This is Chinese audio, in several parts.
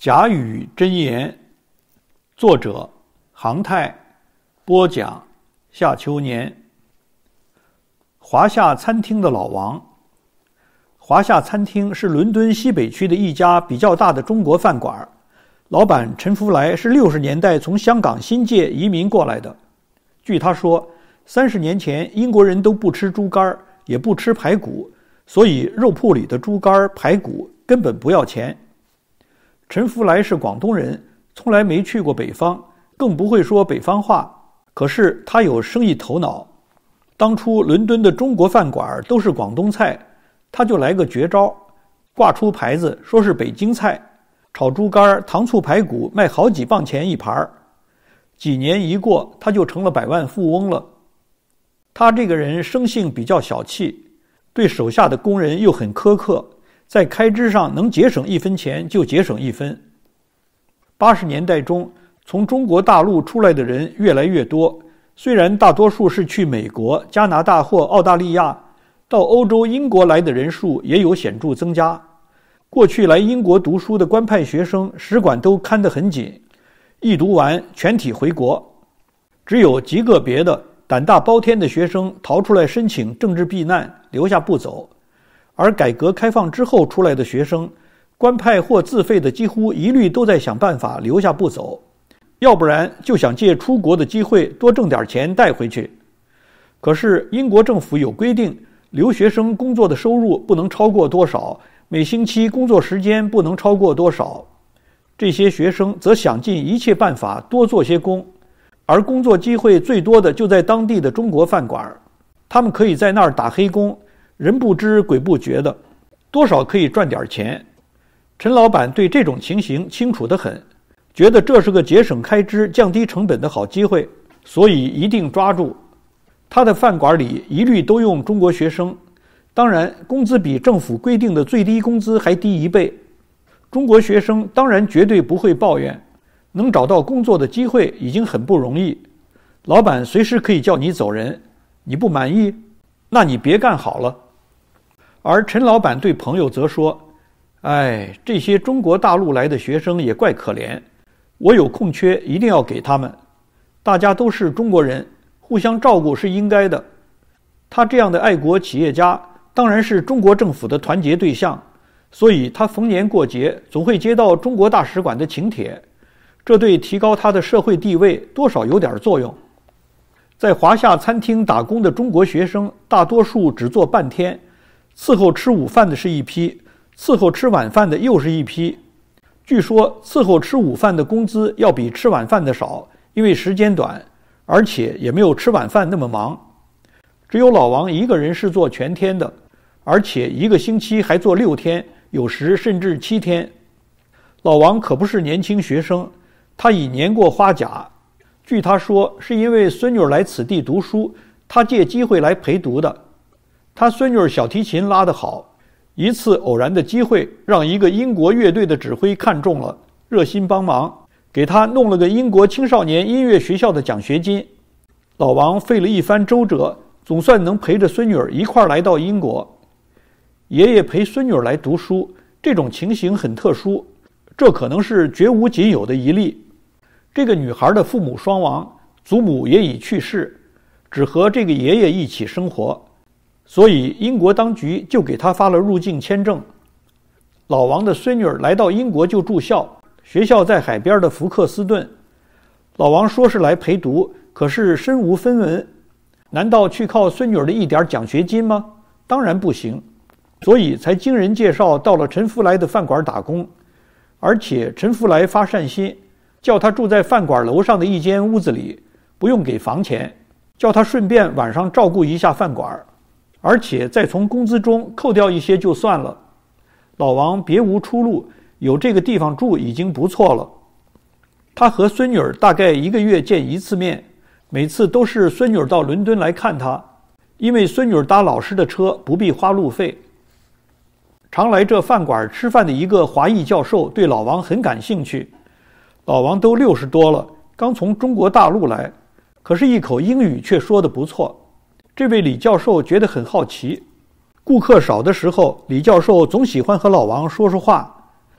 《甲语真言》，作者杭泰播讲，夏秋年。华夏餐厅的老王，华夏餐厅是伦敦西北区的一家比较大的中国饭馆。老板陈福来是六十年代从香港新界移民过来的。据他说，三十年前英国人都不吃猪肝，也不吃排骨，所以肉铺里的猪肝、排骨根本不要钱。陈福来是广东人，从来没去过北方，更不会说北方话。可是他有生意头脑。当初伦敦的中国饭馆都是广东菜，他就来个绝招，挂出牌子说是北京菜，炒猪肝、糖醋排骨卖好几磅钱一盘儿。几年一过，他就成了百万富翁了。他这个人生性比较小气，对手下的工人又很苛刻。在开支上能节省一分钱就节省一分。八十年代中，从中国大陆出来的人越来越多，虽然大多数是去美国、加拿大或澳大利亚，到欧洲英国来的人数也有显著增加。过去来英国读书的官派学生，使馆都看得很紧，一读完全体回国，只有极个别的胆大包天的学生逃出来申请政治避难，留下不走。而改革开放之后出来的学生，官派或自费的几乎一律都在想办法留下不走，要不然就想借出国的机会多挣点钱带回去。可是英国政府有规定，留学生工作的收入不能超过多少，每星期工作时间不能超过多少。这些学生则想尽一切办法多做些工，而工作机会最多的就在当地的中国饭馆，他们可以在那儿打黑工。人不知鬼不觉的，多少可以赚点钱。陈老板对这种情形清楚得很，觉得这是个节省开支、降低成本的好机会，所以一定抓住。他的饭馆里一律都用中国学生，当然工资比政府规定的最低工资还低一倍。中国学生当然绝对不会抱怨，能找到工作的机会已经很不容易。老板随时可以叫你走人，你不满意，那你别干好了。而陈老板对朋友则说：“哎，这些中国大陆来的学生也怪可怜，我有空缺一定要给他们。大家都是中国人，互相照顾是应该的。”他这样的爱国企业家当然是中国政府的团结对象，所以他逢年过节总会接到中国大使馆的请帖，这对提高他的社会地位多少有点作用。在华夏餐厅打工的中国学生大多数只做半天。伺候吃午饭的是一批，伺候吃晚饭的又是一批。据说伺候吃午饭的工资要比吃晚饭的少，因为时间短，而且也没有吃晚饭那么忙。只有老王一个人是做全天的，而且一个星期还做六天，有时甚至七天。老王可不是年轻学生，他已年过花甲。据他说，是因为孙女来此地读书，他借机会来陪读的。他孙女儿小提琴拉得好，一次偶然的机会让一个英国乐队的指挥看中了，热心帮忙给他弄了个英国青少年音乐学校的奖学金。老王费了一番周折，总算能陪着孙女儿一块儿来到英国。爷爷陪孙女儿来读书，这种情形很特殊，这可能是绝无仅有的一例。这个女孩的父母双亡，祖母也已去世，只和这个爷爷一起生活。所以，英国当局就给他发了入境签证。老王的孙女儿来到英国就住校，学校在海边的福克斯顿。老王说是来陪读，可是身无分文，难道去靠孙女儿的一点奖学金吗？当然不行，所以才经人介绍到了陈福来的饭馆打工。而且陈福来发善心，叫他住在饭馆楼上的一间屋子里，不用给房钱，叫他顺便晚上照顾一下饭馆。而且再从工资中扣掉一些就算了，老王别无出路，有这个地方住已经不错了。他和孙女儿大概一个月见一次面，每次都是孙女儿到伦敦来看他，因为孙女儿搭老师的车不必花路费。常来这饭馆吃饭的一个华裔教授对老王很感兴趣，老王都六十多了，刚从中国大陆来，可是，一口英语却说的不错。这位李教授觉得很好奇，顾客少的时候，李教授总喜欢和老王说说话。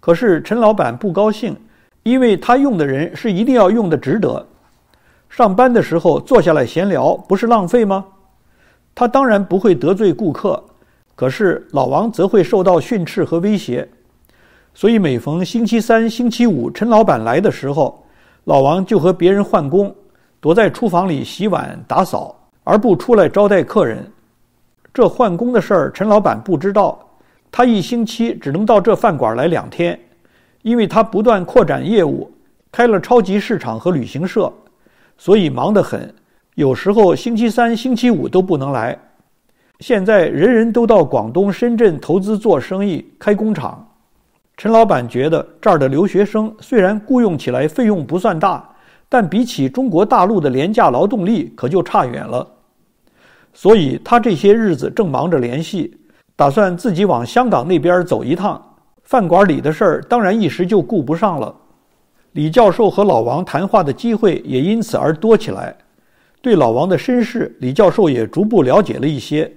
可是陈老板不高兴，因为他用的人是一定要用的，值得。上班的时候坐下来闲聊，不是浪费吗？他当然不会得罪顾客，可是老王则会受到训斥和威胁。所以每逢星期三、星期五，陈老板来的时候，老王就和别人换工，躲在厨房里洗碗、打扫。而不出来招待客人，这换工的事儿，陈老板不知道。他一星期只能到这饭馆来两天，因为他不断扩展业务，开了超级市场和旅行社，所以忙得很。有时候星期三、星期五都不能来。现在人人都到广东、深圳投资做生意、开工厂，陈老板觉得这儿的留学生虽然雇佣起来费用不算大。但比起中国大陆的廉价劳动力，可就差远了。所以他这些日子正忙着联系，打算自己往香港那边走一趟。饭馆里的事儿当然一时就顾不上了。李教授和老王谈话的机会也因此而多起来。对老王的身世，李教授也逐步了解了一些。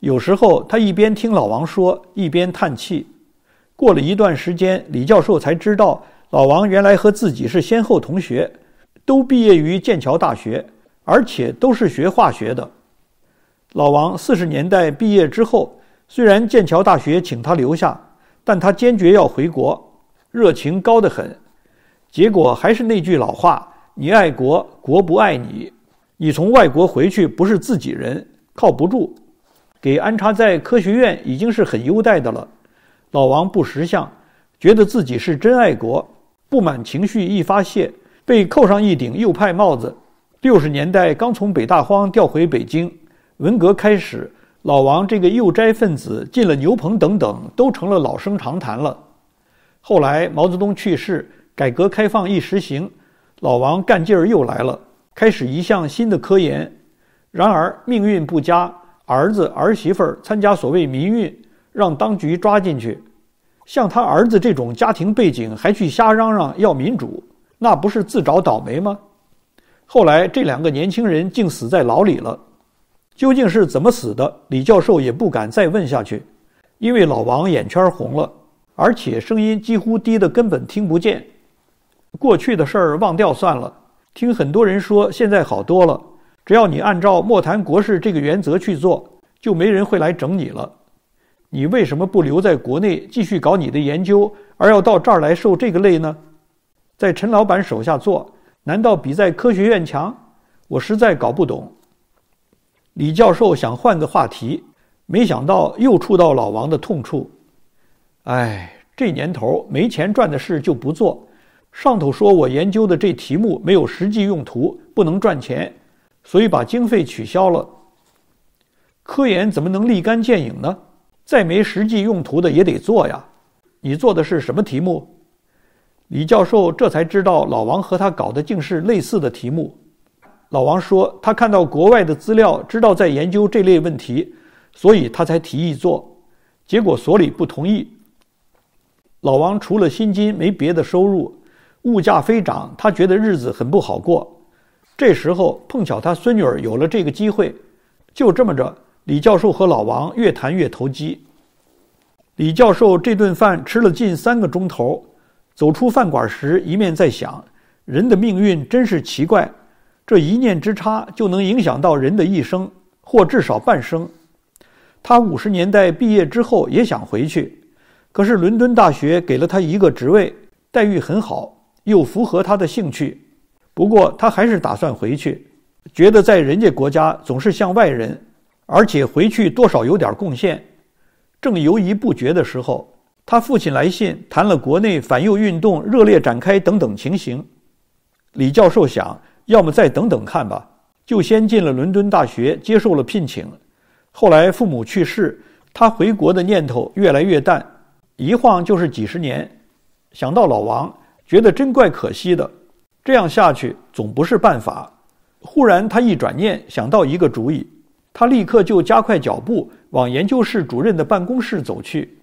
有时候他一边听老王说，一边叹气。过了一段时间，李教授才知道老王原来和自己是先后同学。都毕业于剑桥大学，而且都是学化学的。老王四十年代毕业之后，虽然剑桥大学请他留下，但他坚决要回国，热情高得很。结果还是那句老话：“你爱国，国不爱你；你从外国回去不是自己人，靠不住。”给安插在科学院已经是很优待的了。老王不识相，觉得自己是真爱国，不满情绪易发泄。被扣上一顶右派帽子，六十年代刚从北大荒调回北京，文革开始，老王这个右斋分子进了牛棚，等等，都成了老生常谈了。后来毛泽东去世，改革开放一实行，老王干劲儿又来了，开始一项新的科研。然而命运不佳，儿子儿媳妇儿参加所谓民运，让当局抓进去。像他儿子这种家庭背景，还去瞎嚷嚷要民主。那不是自找倒霉吗？后来这两个年轻人竟死在牢里了，究竟是怎么死的？李教授也不敢再问下去，因为老王眼圈红了，而且声音几乎低得根本听不见。过去的事儿忘掉算了。听很多人说，现在好多了，只要你按照“莫谈国事”这个原则去做，就没人会来整你了。你为什么不留在国内继续搞你的研究，而要到这儿来受这个累呢？在陈老板手下做，难道比在科学院强？我实在搞不懂。李教授想换个话题，没想到又触到老王的痛处。哎，这年头没钱赚的事就不做。上头说我研究的这题目没有实际用途，不能赚钱，所以把经费取消了。科研怎么能立竿见影呢？再没实际用途的也得做呀。你做的是什么题目？李教授这才知道，老王和他搞的竟是类似的题目。老王说，他看到国外的资料，知道在研究这类问题，所以他才提议做。结果所里不同意。老王除了薪金没别的收入，物价飞涨，他觉得日子很不好过。这时候碰巧他孙女儿有了这个机会，就这么着，李教授和老王越谈越投机。李教授这顿饭吃了近三个钟头。走出饭馆时，一面在想，人的命运真是奇怪，这一念之差就能影响到人的一生，或至少半生。他五十年代毕业之后也想回去，可是伦敦大学给了他一个职位，待遇很好，又符合他的兴趣。不过他还是打算回去，觉得在人家国家总是像外人，而且回去多少有点贡献。正犹豫不决的时候。他父亲来信谈了国内反右运动热烈展开等等情形，李教授想要么再等等看吧，就先进了伦敦大学接受了聘请。后来父母去世，他回国的念头越来越淡，一晃就是几十年。想到老王，觉得真怪可惜的，这样下去总不是办法。忽然他一转念想到一个主意，他立刻就加快脚步往研究室主任的办公室走去。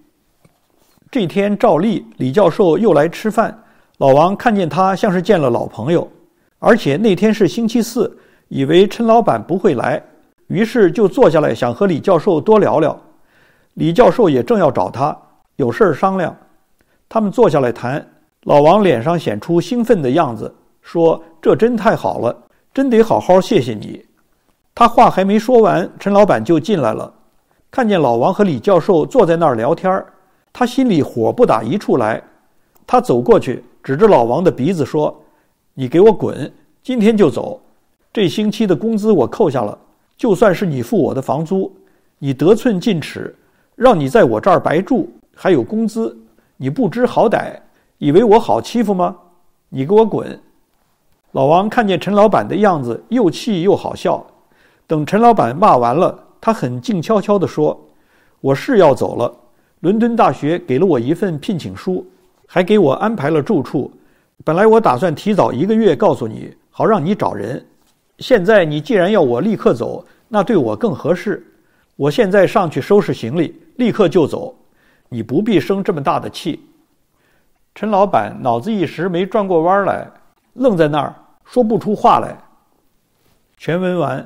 这天照例，李教授又来吃饭。老王看见他，像是见了老朋友，而且那天是星期四，以为陈老板不会来，于是就坐下来想和李教授多聊聊。李教授也正要找他，有事儿商量。他们坐下来谈，老王脸上显出兴奋的样子，说：“这真太好了，真得好好谢谢你。”他话还没说完，陈老板就进来了，看见老王和李教授坐在那儿聊天儿。他心里火不打一处来，他走过去，指着老王的鼻子说：“你给我滚！今天就走，这星期的工资我扣下了。就算是你付我的房租，你得寸进尺，让你在我这儿白住，还有工资，你不知好歹，以为我好欺负吗？你给我滚！”老王看见陈老板的样子，又气又好笑。等陈老板骂完了，他很静悄悄地说：“我是要走了。”伦敦大学给了我一份聘请书，还给我安排了住处。本来我打算提早一个月告诉你，好让你找人。现在你既然要我立刻走，那对我更合适。我现在上去收拾行李，立刻就走。你不必生这么大的气。陈老板脑子一时没转过弯来，愣在那儿，说不出话来。全文完。